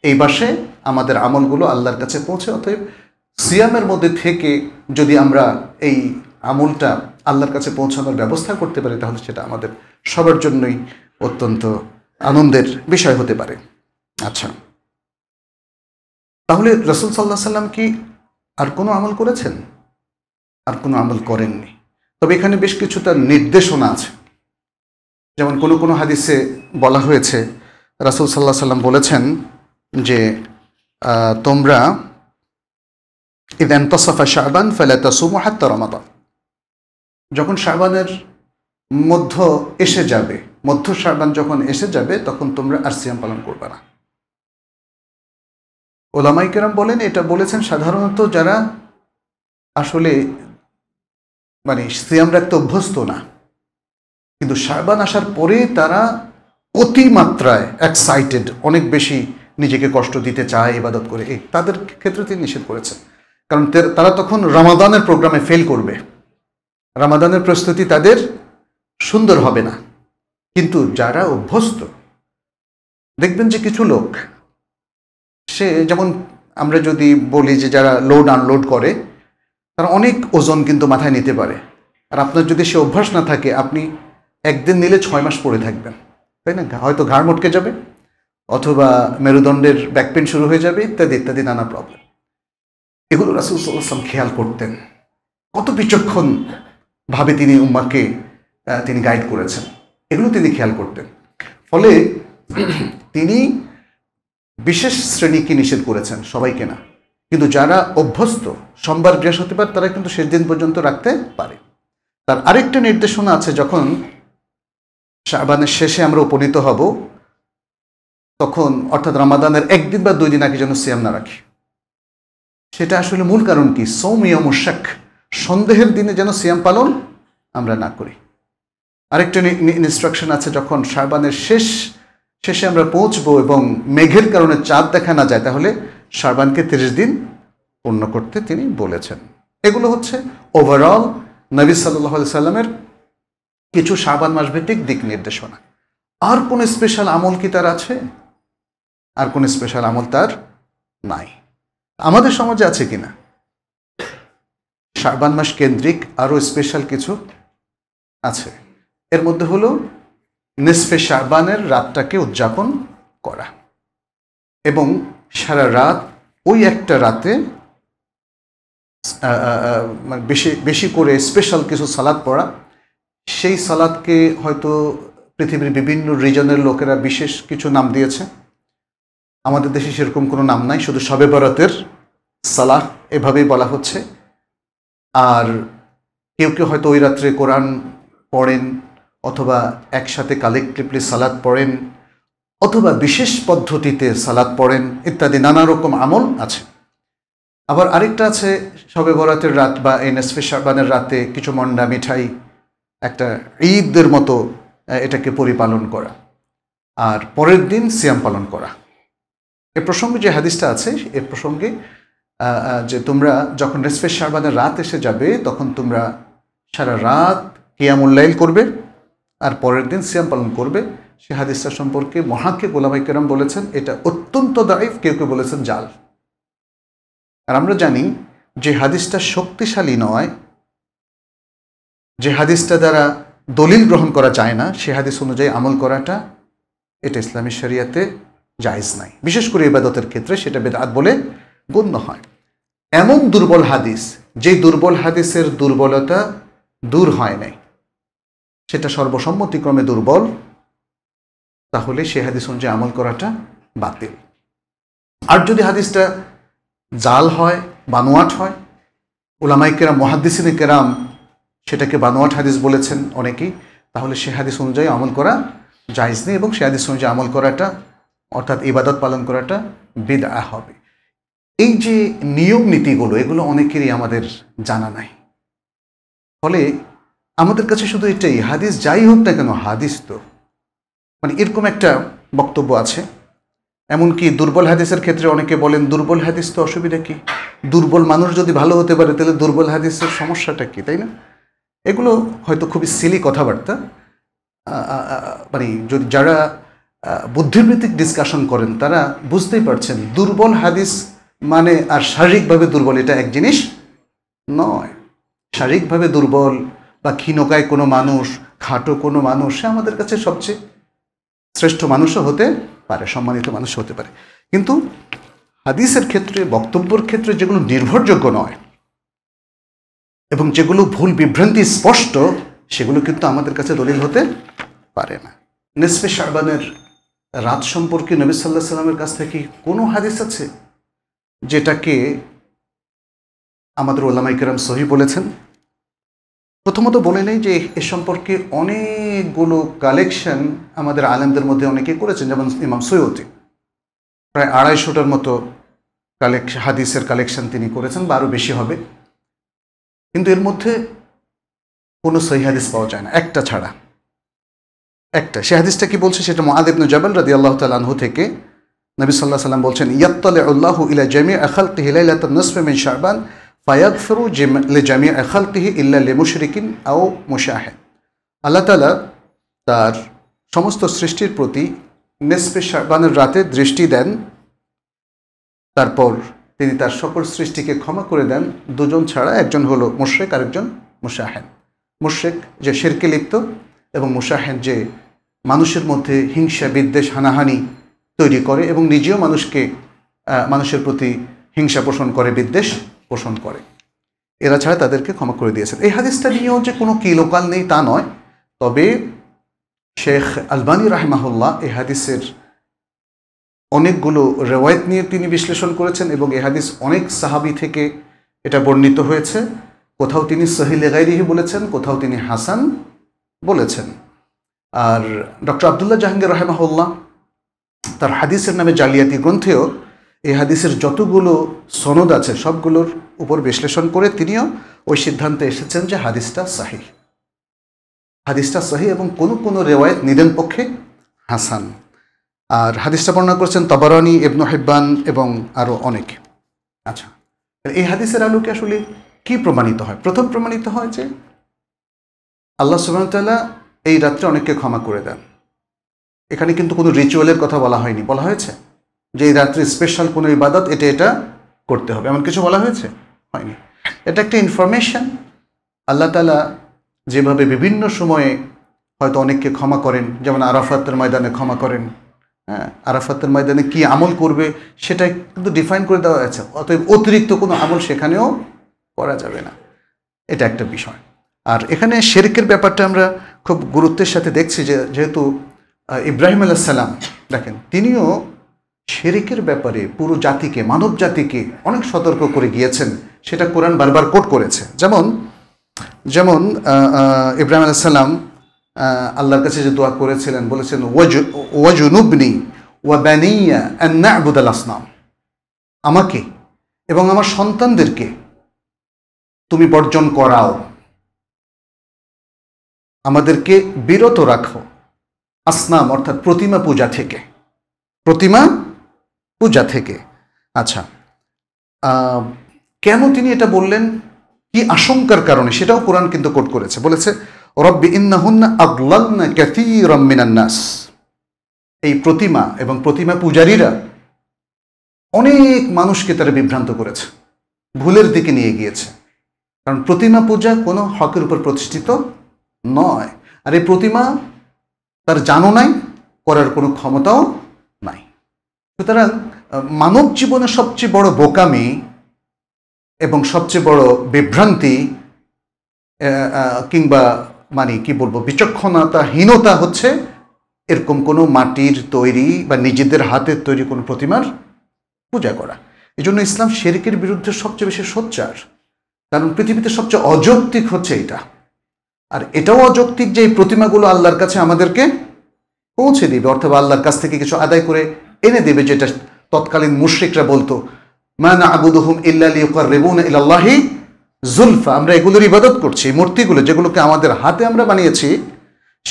এই মাসে আমাদের আমলগুলো আল্লাহর কাছে পৌঁছে অতএব সিয়ামের মধ্যে থেকে যদি আমরা এই আমলটা আল্লাহর কাছে পৌঁছানোর ব্যবস্থা করতে পারি তাহলে সেটা আমাদের সবার জন্যই অত্যন্ত আনন্দের বিষয় হতে পারে আচ্ছা তাহলে রসুল সাল্লাহ সাল্লাম কি আর কোনো আমল করেছেন আর কোনো আমল করেননি তবে এখানে বেশ কিছু তার নির্দেশনা আছে যেমন কোনো কোনো হাদিসে বলা হয়েছে রাসুল সাল্লাহ সাল্লাম বলেছেন যে তোমরা ইদান তসফা শাহবান ফেলাতা সুমহাত্তা রমাদান যখন শাহবানের মধ্য এসে যাবে মধ্য শাহবান যখন এসে যাবে তখন তোমরা আর সিয়াম পালন করবে না ওলামাই কেরাম বলেন এটা বলেছেন সাধারণত যারা আসলে মানে সিয়াম রাখতে অভ্যস্ত না কিন্তু শাহবান আসার পরে তারা অতিমাত্রায় এক্সাইটেড অনেক বেশি নিজেকে কষ্ট দিতে চায় ইবাদত করে এই তাদের ক্ষেত্রে তিনি নিষেধ করেছেন কারণ তারা তখন রামাদানের প্রোগ্রামে ফেল করবে রামাদানের প্রস্তুতি তাদের সুন্দর হবে না কিন্তু যারা অভ্যস্ত দেখবেন যে কিছু লোক সে যেমন আমরা যদি বলি যে যারা লোড আনলোড করে তারা অনেক ওজন কিন্তু মাথায় নিতে পারে আর আপনার যদি সে অভ্যাস না থাকে আপনি একদিন নিলে ছয় মাস পড়ে থাকবেন তাই না হয়তো ঘাড় মটকে যাবে অথবা মেরুদণ্ডের ব্যাকপেন শুরু হয়ে যাবে ইত্যাদি ইত্যাদি নানা প্রবলেম এগুলো রাসুল সাল্লাম খেয়াল করতেন কত বিচক্ষণ ভাবে তিনি উম্মাকে তিনি গাইড করেছেন এগুলো তিনি খেয়াল করতেন ফলে তিনি বিশেষ শ্রেণীকে নিষেধ করেছেন সবাইকে না কিন্তু যারা অভ্যস্ত সোমবার বৃহস্পতিবার তারা কিন্তু শেষ দিন পর্যন্ত রাখতে পারে তার আরেকটা নির্দেশনা আছে যখন শাহবানের শেষে আমরা উপনীত হব তখন অর্থাৎ রামাদানের একদিন বা দুই দিন আগে যেন সিয়াম না রাখি সেটা আসলে মূল কারণ কি সৌমিয়ম শেখ সন্দেহের দিনে যেন সিয়াম পালন আমরা না করি আরেকটা ইনস্ট্রাকশন আছে যখন শাহবানের শেষ শেষে আমরা পৌঁছবো এবং মেঘের কারণে চাঁদ দেখা না যায় তাহলে শাহবানকে তিরিশ দিন পূর্ণ করতে তিনি বলেছেন এগুলো হচ্ছে ওভারঅল নবী সাল্লাহ সাল্লামের কিছু শাবান মাস ভিত্তিক দিক নির্দেশনা আর কোন স্পেশাল আমল কি তার আছে আর কোন স্পেশাল আমল তার নাই আমাদের সমাজে আছে কিনা শাবান মাস কেন্দ্রিক আরও স্পেশাল কিছু আছে এর মধ্যে হলো নিসফে শাবানের রাতটাকে উদযাপন করা এবং সারা রাত ওই একটা রাতে মানে বেশি বেশি করে স্পেশাল কিছু সালাদ পড়া সেই সালাদকে হয়তো পৃথিবীর বিভিন্ন রিজনের লোকেরা বিশেষ কিছু নাম দিয়েছে আমাদের দেশে সেরকম কোনো নাম নাই শুধু সবে বরাতের সালাহ এভাবেই বলা হচ্ছে আর কেউ কেউ হয়তো ওই রাত্রে কোরআন পড়েন অথবা একসাথে কালেকটিভলি সালাদ পড়েন অথবা বিশেষ পদ্ধতিতে সালাদ পড়েন ইত্যাদি নানা রকম আমল আছে আবার আরেকটা আছে সবে বরাতের রাত বা এনএসপি সাবানের রাতে কিছু মন্ডা মিঠাই একটা ঈদের মতো এটাকে পরিপালন করা আর পরের দিন সিয়াম পালন করা এ প্রসঙ্গে যে হাদিসটা আছে এ প্রসঙ্গে যে তোমরা যখন রেসফের শারবানের রাত এসে যাবে তখন তোমরা সারা রাত কিয়ামুল্লাইল করবে আর পরের দিন সিয়াম পালন করবে সে হাদিসটা সম্পর্কে মহাকে গোলামাই কেরাম বলেছেন এটা অত্যন্ত দায়ীফ কেউ কেউ বলেছেন জাল আর আমরা জানি যে হাদিসটা শক্তিশালী নয় যে হাদিসটা দ্বারা দলিল গ্রহণ করা যায় না সে হাদিস অনুযায়ী আমল করাটা এটা ইসলামী শরিয়াতে জায়জ নাই বিশেষ করে ইবাদতের ক্ষেত্রে সেটা বেদাত বলে গণ্য হয় এমন দুর্বল হাদিস যে দুর্বল হাদিসের দুর্বলতা দূর হয় নাই সেটা সর্বসম্মতিক্রমে দুর্বল তাহলে সে হাদিস অনুযায়ী আমল করাটা বাতিল আর যদি হাদিসটা জাল হয় বানোয়াট হয় ওলামাইকেরাম মহাদিসিনে কেরাম সেটাকে বানোয়াট হাদিস বলেছেন অনেকেই তাহলে সে হাদিস অনুযায়ী আমল করা জায়জ নেই এবং সে হাদিস অনুযায়ী আমল করাটা অর্থাৎ ইবাদত পালন করাটা বেদা হবে এই যে নিয়ম নীতিগুলো এগুলো অনেকেরই আমাদের জানা নাই ফলে আমাদের কাছে শুধু এটাই হাদিস যাই হোক না কেন হাদিস তো মানে এরকম একটা বক্তব্য আছে এমনকি দুর্বল হাদিসের ক্ষেত্রে অনেকে বলেন দুর্বল হাদিস তো অসুবিধা কী দুর্বল মানুষ যদি ভালো হতে পারে তাহলে দুর্বল হাদিসের সমস্যাটা কী তাই না এগুলো হয়তো খুবই সিলি কথাবার্তা মানে যদি যারা বুদ্ধিবৃত্তিক ডিসকাশন করেন তারা বুঝতেই পারছেন দুর্বল হাদিস মানে আর শারীরিকভাবে দুর্বল এটা এক জিনিস নয় শারীরিকভাবে দুর্বল বা ক্ষীণকায় কোনো মানুষ খাটো কোনো মানুষ সে আমাদের কাছে সবচেয়ে শ্রেষ্ঠ মানুষও হতে পারে সম্মানিত মানুষ হতে পারে কিন্তু হাদিসের ক্ষেত্রে বক্তব্যর ক্ষেত্রে যেগুলো নির্ভরযোগ্য নয় এবং যেগুলো ভুল বিভ্রান্তি স্পষ্ট সেগুলো কিন্তু আমাদের কাছে দলিল হতে পারে না নিসফে শাহবানের রাত সম্পর্কে নবী সাল্লাহ সাল্লামের কাছ থেকে কোনো হাদিস আছে যেটাকে আমাদের ওলামাইকেরাম সহি বলেছেন প্রথমত বলে নেই যে এ সম্পর্কে অনেকগুলো কালেকশন আমাদের আলেমদের মধ্যে অনেকে করেছেন যেমন ইমাম সৈয়দি প্রায় আড়াইশোটার মতো কালেকশন হাদিসের কালেকশন তিনি করেছেন বা আরও বেশি হবে কিন্তু এর মধ্যে কোনো সহিহাদিস পাওয়া যায় না একটা ছাড়া একটা সে হাদিসটা কি বলছে সেটা মহাদেব জবাল রাদি আল্লাহ তালাহু থেকে নবী সাল্লাহ সাল্লাম বলছেন ইয়াত্তালে আল্লাহ ইলা জামি আখাল তিহিলাইলাত নসফে মিন শাহবান ফায়াক ফেরু লে জামি আখাল তিহি ইল্লা লে মুশরিকিন আও মুশাহেদ আল্লাহ তালা তার সমস্ত সৃষ্টির প্রতি নেসফে শাহবানের রাতে দৃষ্টি দেন তারপর তিনি তার সকল সৃষ্টিকে ক্ষমা করে দেন দুজন ছাড়া একজন হলো মুশ্রেক আরেকজন মুশাহেন মুশ্রেক যে শেরকে লিপ্ত এবং মুশাহেন যে মানুষের মধ্যে হিংসা বিদ্বেষ হানাহানি তৈরি করে এবং নিজেও মানুষকে মানুষের প্রতি হিংসা পোষণ করে বিদ্বেষ পোষণ করে এরা ছাড়া তাদেরকে ক্ষমা করে দিয়েছেন এই হাদিসটা নিয়েও যে কোনো লোকাল নেই তা নয় তবে শেখ আলবানী রাহমাহুল্লাহ এই হাদিসের অনেকগুলো রেওয়ায়ত নিয়ে তিনি বিশ্লেষণ করেছেন এবং এ হাদিস অনেক সাহাবি থেকে এটা বর্ণিত হয়েছে কোথাও তিনি সহিলে গাইরিহি বলেছেন কোথাও তিনি হাসান বলেছেন আর ডক্টর আবদুল্লাহ জাহাঙ্গীর রহেমাহুল্লাহ তার হাদিসের নামে জালিয়াতি গ্রন্থেও এই হাদিসের যতগুলো সনদ আছে সবগুলোর উপর বিশ্লেষণ করে তিনিও ওই সিদ্ধান্তে এসেছেন যে হাদিসটা সাহি হাদিসটা সাহি এবং কোনো কোনো রেওয়ায়ত নিদেন পক্ষে হাসান আর হাদিসটা বর্ণনা করছেন তবরানি ইবনু হেব্বান এবং আরও অনেকে আচ্ছা এই হাদিসের আলোকে আসলে কি প্রমাণিত হয় প্রথম প্রমাণিত হয় যে আল্লাহ সুবাহতাল্লাহ এই রাত্রে অনেককে ক্ষমা করে দেন এখানে কিন্তু কোনো রিচুয়ালের কথা বলা হয়নি বলা হয়েছে যে এই রাত্রে স্পেশাল কোনো ইবাদত এটা এটা করতে হবে এমন কিছু বলা হয়েছে হয়নি এটা একটা ইনফরমেশান আল্লাহ তালা যেভাবে বিভিন্ন সময়ে হয়তো অনেককে ক্ষমা করেন যেমন আরাফাতের ময়দানে ক্ষমা করেন হ্যাঁ আরাফাতের ময়দানে কি আমল করবে সেটা কিন্তু ডিফাইন করে দেওয়া আছে অতএব অতিরিক্ত কোনো আমল সেখানেও করা যাবে না এটা একটা বিষয় আর এখানে শেরিকের ব্যাপারটা আমরা খুব গুরুত্বের সাথে দেখছি যে যেহেতু ইব্রাহিম সাল্লাম দেখেন তিনিও শেরিকের ব্যাপারে পুরো জাতিকে মানব জাতিকে অনেক সতর্ক করে গিয়েছেন সেটা কোরআন বারবার কোট করেছে যেমন যেমন ইব্রাহিম সাল্লাম আল্লাহর কাছে যে দোয়া করেছিলেন বলেছেন ওয়াজুনুবনি ওয়া বানিয়া আসনাম আমাকে এবং আমার সন্তানদেরকে তুমি বর্জন করাও আমাদেরকে বিরত রাখো আসনাম অর্থাৎ প্রতিমা পূজা থেকে প্রতিমা পূজা থেকে আচ্ছা কেন তিনি এটা বললেন কি আশঙ্কার কারণে সেটাও কোরআন কিন্তু কোট করেছে বলেছে রব্বি ইন্নাহুন্না এই প্রতিমা এবং প্রতিমা পূজারীরা অনেক মানুষকে তারা বিভ্রান্ত করেছে ভুলের দিকে নিয়ে গিয়েছে কারণ প্রতিমা পূজা কোনো হকের উপর প্রতিষ্ঠিত নয় আর এই প্রতিমা তার জানো নাই করার কোনো ক্ষমতাও নাই সুতরাং মানব জীবনে সবচেয়ে বড় বোকামি এবং সবচেয়ে বড় বিভ্রান্তি কিংবা মানে কি বলবো বিচক্ষণতাহীনতা হচ্ছে এরকম কোনো মাটির তৈরি বা নিজেদের হাতের তৈরি কোনো প্রতিমার পূজা করা এই জন্য ইসলাম শেরিকের বিরুদ্ধে সবচেয়ে বেশি সোচ্চার কারণ পৃথিবীতে সবচেয়ে অযৌক্তিক হচ্ছে এটা আর এটাও অযৌক্তিক যে এই প্রতিমাগুলো আল্লাহর কাছে আমাদেরকে পৌঁছে দেবে অর্থাৎ আল্লাহর কাছ থেকে কিছু আদায় করে এনে দেবে যেটা তৎকালীন মুশ্রিকরা বলতো মান হুম ইল্লা রেবুন ইল্লাহি জুলফা আমরা এগুলোর ইবাদত করছি মূর্তিগুলো যেগুলোকে আমাদের হাতে আমরা বানিয়েছি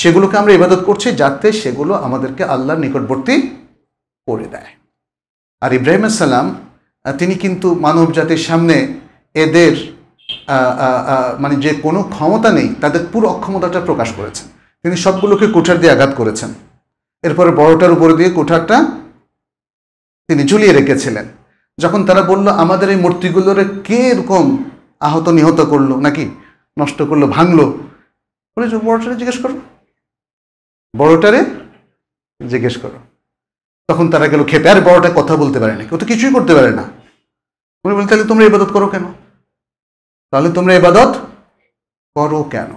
সেগুলোকে আমরা ইবাদত করছি যাতে সেগুলো আমাদেরকে আল্লাহর নিকটবর্তী করে দেয় আর ইব্রাহিম সালাম তিনি কিন্তু মানব জাতির সামনে এদের মানে যে কোনো ক্ষমতা নেই তাদের পুরো অক্ষমতাটা প্রকাশ করেছেন তিনি সবগুলোকে কুঠার দিয়ে আঘাত করেছেন এরপরে বড়টার উপরে দিয়ে কুঠারটা তিনি ঝুলিয়ে রেখেছিলেন যখন তারা বলল আমাদের এই মূর্তিগুলোর কে এরকম আহত নিহত করলো নাকি নষ্ট করলো ভাঙলো বলে বড়টারে জিজ্ঞেস করো বড়টারে জিজ্ঞেস করো তখন তারা গেল খেপে আর বড়টা কথা বলতে পারে না কেউ তো কিছুই করতে পারে না উনি বলতে তাহলে তোমরা ইবাদত করো কেন তাহলে তোমরা ইবাদত করো কেন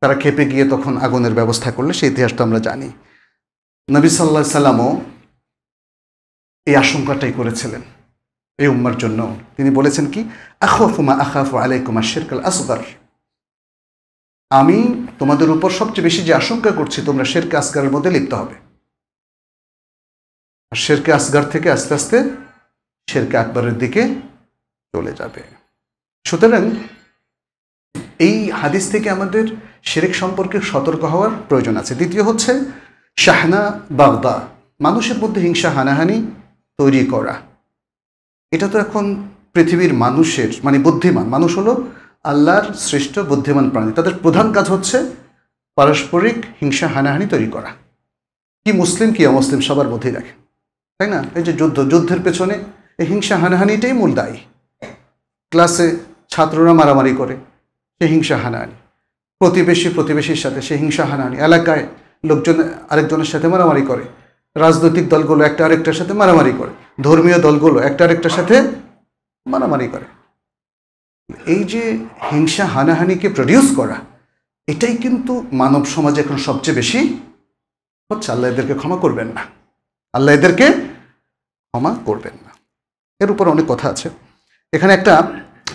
তারা খেপে গিয়ে তখন আগুনের ব্যবস্থা করলে সেই ইতিহাসটা আমরা জানি নবী সাল্লা সাল্লামও এই আশঙ্কাটাই করেছিলেন এই উম্মার জন্য তিনি বলেছেন কি আখফুমা আখাফু আলাইকুমা শেরকাল আসগার আমি তোমাদের উপর সবচেয়ে বেশি যে আশঙ্কা করছি তোমরা শেরকে আসগারের মধ্যে লিপ্ত হবে আর শেরকে আসগার থেকে আস্তে আস্তে শেরকে আকবরের দিকে চলে যাবে সুতরাং এই হাদিস থেকে আমাদের শেরেক সম্পর্কে সতর্ক হওয়ার প্রয়োজন আছে দ্বিতীয় হচ্ছে শাহনা বাগদা মানুষের মধ্যে হিংসা হানাহানি তৈরি করা এটা তো এখন পৃথিবীর মানুষের মানে বুদ্ধিমান মানুষ হলো আল্লাহর শ্রেষ্ঠ বুদ্ধিমান প্রাণী তাদের প্রধান কাজ হচ্ছে পারস্পরিক হিংসা হানাহানি তৈরি করা কি মুসলিম কি অমুসলিম সবার মধ্যেই রাখে তাই না এই যে যুদ্ধ যুদ্ধের পেছনে এই হিংসা হানাহানিটাই মূল দায়ী ক্লাসে ছাত্ররা মারামারি করে সে হিংসা হানাহানি প্রতিবেশী প্রতিবেশীর সাথে সে হিংসা হানাহানি এলাকায় লোকজন আরেকজনের সাথে মারামারি করে রাজনৈতিক দলগুলো একটা আরেকটার সাথে মারামারি করে ধর্মীয় দলগুলো একটা আরেকটার সাথে মানামানি করে এই যে হিংসা হানাহানিকে প্রডিউস করা এটাই কিন্তু মানব সমাজে এখন সবচেয়ে বেশি হচ্ছে আল্লাহ এদেরকে ক্ষমা করবেন না আল্লাহ এদেরকে ক্ষমা করবেন না এর উপর অনেক কথা আছে এখানে একটা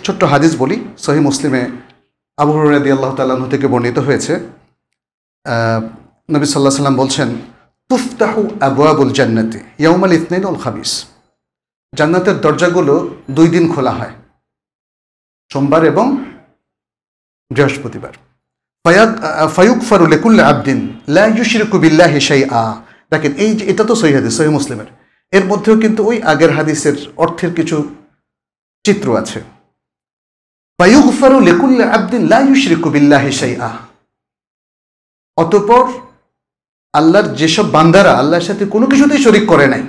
ছোট্ট হাদিস বলি সহি মুসলিমে আবু রদি আল্লাহ তাল্লাহ থেকে বর্ণিত হয়েছে নবী সাল্লাহ সাল্লাম বলছেন তুফতাহু আবু আবুল জান্নাতি ইয়াউমাল ইতনাইন উল খাবিস জান্নাতের দরজাগুলো দুই দিন খোলা হয় সোমবার এবং বৃহস্পতিবার ফায়াক ফায়ুক ফারুলেকুল্লা আবদিন লাইশিরকুবিল্লা হেসাই আ দেখেন এই যে এটা তো সহি হাদিস সহি মুসলিমের এর মধ্যেও কিন্তু ওই আগের হাদিসের অর্থের কিছু চিত্র আছে ফায়ুক ফারু লেকুল্লা আবদিন কুবিল্লা হেসাই আ অতপর আল্লাহর যেসব বান্দারা আল্লাহর সাথে কোনো কিছুতেই শরিক করে নাই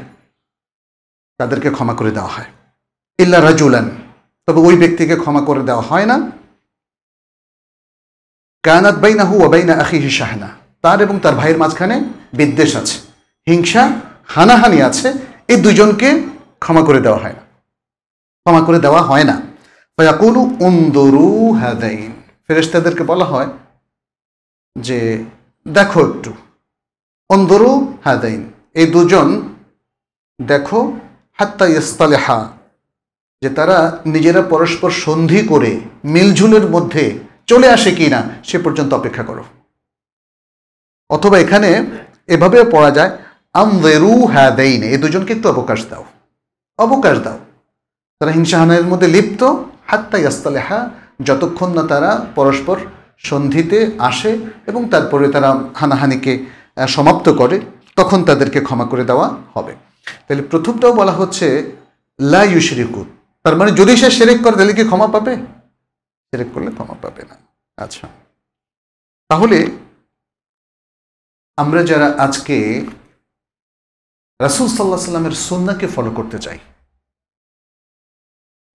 তাদেরকে ক্ষমা করে দেওয়া হয় ইল্লা রাজুলান তবে ওই ব্যক্তিকে ক্ষমা করে দেওয়া হয় না কায়নাত বাইনা হু ওবাইনা আখি হিসাহানা তার এবং তার ভাইয়ের মাঝখানে বিদ্বেষ আছে হিংসা হানাহানি আছে এই দুজনকে ক্ষমা করে দেওয়া হয় না ক্ষমা করে দেওয়া হয় না ফয়াকুলু উন্দরু হাদাইন ফেরেস্তাদেরকে বলা হয় যে দেখো একটু অন্দরু হাদাইন এই দুজন দেখো হাত্তা ইস্তালেহা যে তারা নিজেরা পরস্পর সন্ধি করে মিলঝুলের মধ্যে চলে আসে কি না সে পর্যন্ত অপেক্ষা করো অথবা এখানে এভাবে পড়া যায় আমদেরু হ্যা দেইনে এ দুজনকে একটু অবকাশ দাও অবকাশ দাও তারা হিংসাহানের মধ্যে লিপ্ত হাত্তা ইস্তালেহা যতক্ষণ না তারা পরস্পর সন্ধিতে আসে এবং তারপরে তারা হানাহানিকে সমাপ্ত করে তখন তাদেরকে ক্ষমা করে দেওয়া হবে তাহলে প্রথমটাও বলা হচ্ছে লা ইউশরিকু তার মানে যদি সে সেরেক করে তাহলে কি ক্ষমা পাবে সেরেক করলে ক্ষমা পাবে না আচ্ছা তাহলে আমরা যারা আজকে রাসুল সাল্লাহ সাল্লামের সন্নাকে ফলো করতে চাই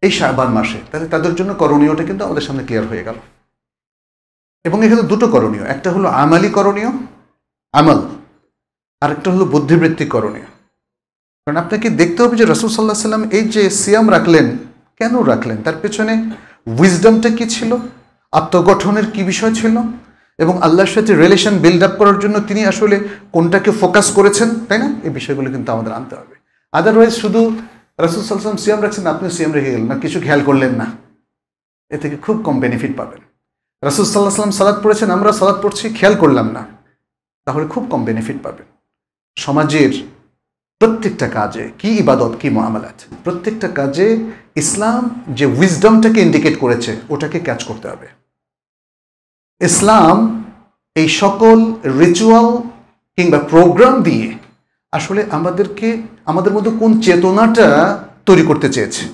এই সাবান মাসে তাহলে তাদের জন্য করণীয়টা কিন্তু আমাদের সামনে ক্লিয়ার হয়ে গেল এবং এখানে দুটো করণীয় একটা হলো আমালি করণীয় আমল আরেকটা হলো বুদ্ধিবৃত্তি করণীয় কারণ আপনাকে দেখতে হবে যে রসুল সাল্লাহ সাল্লাম এই যে সিয়াম রাখলেন কেন রাখলেন তার পেছনে উইজডমটা কী ছিল আত্মগঠনের কি বিষয় ছিল এবং আল্লাহর সাথে রিলেশন বিল্ড আপ করার জন্য তিনি আসলে কোনটাকে ফোকাস করেছেন তাই না এই বিষয়গুলো কিন্তু আমাদের আনতে হবে আদারওয়াইজ শুধু রাসুল সাল্লাম সিয়াম রাখছেন আপনিও সিয়াম রেখে গেলেন না কিছু খেয়াল করলেন না এ থেকে খুব কম বেনিফিট পাবেন রাসুল সাল্লাহ সাল্লাম সালাদ পড়েছেন আমরা সালাদ পড়ছি খেয়াল করলাম না তাহলে খুব কম বেনিফিট পাবেন সমাজের প্রত্যেকটা কাজে কি ইবাদত কি মহামালাত প্রত্যেকটা কাজে ইসলাম যে উইজডমটাকে ইন্ডিকেট করেছে ওটাকে ক্যাচ করতে হবে ইসলাম এই সকল রিচুয়াল কিংবা প্রোগ্রাম দিয়ে আসলে আমাদেরকে আমাদের মধ্যে কোন চেতনাটা তৈরি করতে চেয়েছে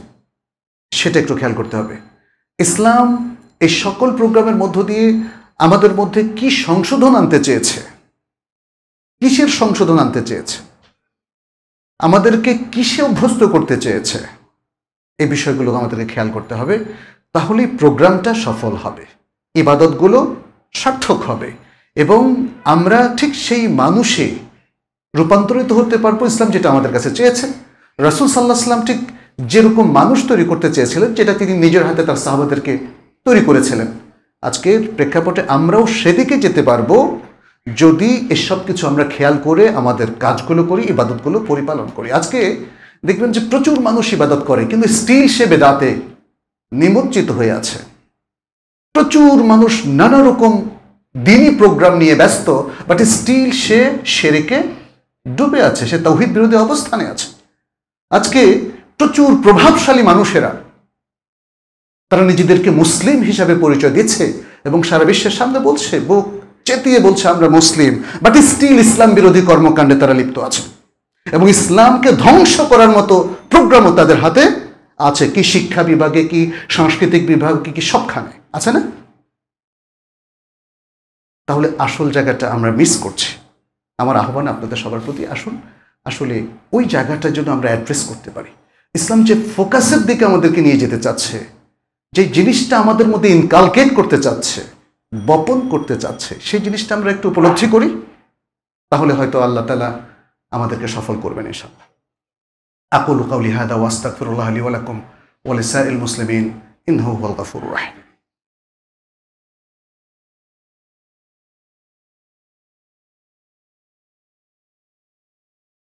সেটা একটু খেয়াল করতে হবে ইসলাম এই সকল প্রোগ্রামের মধ্য দিয়ে আমাদের মধ্যে কি সংশোধন আনতে চেয়েছে কিসের সংশোধন আনতে চেয়েছে আমাদেরকে কিসে অভ্যস্ত করতে চেয়েছে এই বিষয়গুলো আমাদেরকে খেয়াল করতে হবে তাহলেই প্রোগ্রামটা সফল হবে ইবাদতগুলো সার্থক হবে এবং আমরা ঠিক সেই মানুষে রূপান্তরিত হতে পারবো ইসলাম যেটা আমাদের কাছে চেয়েছেন রাসুল সাল্লাহ সাল্লাম ঠিক যেরকম মানুষ তৈরি করতে চেয়েছিলেন যেটা তিনি নিজের হাতে তার সাহাবাদেরকে তৈরি করেছিলেন আজকের প্রেক্ষাপটে আমরাও সেদিকে যেতে পারবো যদি এসব কিছু আমরা খেয়াল করে আমাদের কাজগুলো করি ইবাদতগুলো পরিপালন করি আজকে দেখবেন যে প্রচুর মানুষ ইবাদত করে কিন্তু স্টিল সে বেদাতে নিমজ্জিত হয়ে আছে প্রচুর মানুষ নানা রকম দিনই প্রোগ্রাম নিয়ে ব্যস্ত বাট স্টিল সে সেরেকে ডুবে আছে সে তৌহিদ বিরোধী অবস্থানে আছে আজকে প্রচুর প্রভাবশালী মানুষেরা তারা নিজেদেরকে মুসলিম হিসাবে পরিচয় দিচ্ছে এবং সারা বিশ্বের সামনে বলছে বুক চেতিয়ে বলছে আমরা মুসলিম বাট স্টিল ইসলাম বিরোধী কর্মকাণ্ডে তারা লিপ্ত আছে এবং ইসলামকে ধ্বংস করার মতো প্রোগ্রামও তাদের হাতে আছে কি শিক্ষা বিভাগে কি সাংস্কৃতিক কি কি সবখানে আছে না তাহলে আসল জায়গাটা আমরা মিস করছি আমার আহ্বান আপনাদের সবার প্রতি আসুন আসলে ওই জায়গাটার জন্য আমরা অ্যাড্রেস করতে পারি ইসলাম যে ফোকাসের দিকে আমাদেরকে নিয়ে যেতে চাচ্ছে যে জিনিসটা আমাদের মধ্যে ইনকালকেট করতে চাচ্ছে বপন করতে চাচ্ছে সেই জিনিসটা আমরা একটু উপলব্ধি করি তাহলে হয়তো আল্লাহ তালা আমাদেরকে সফল করবেন ইনশাল্লাহ আকুল কাউলি হাদা ওয়াস্তাকুর আলী ওয়ালাকুম ওয়ালিসা ইল মুসলিমিন ইনহু ওয়াল গাফুর রাহিম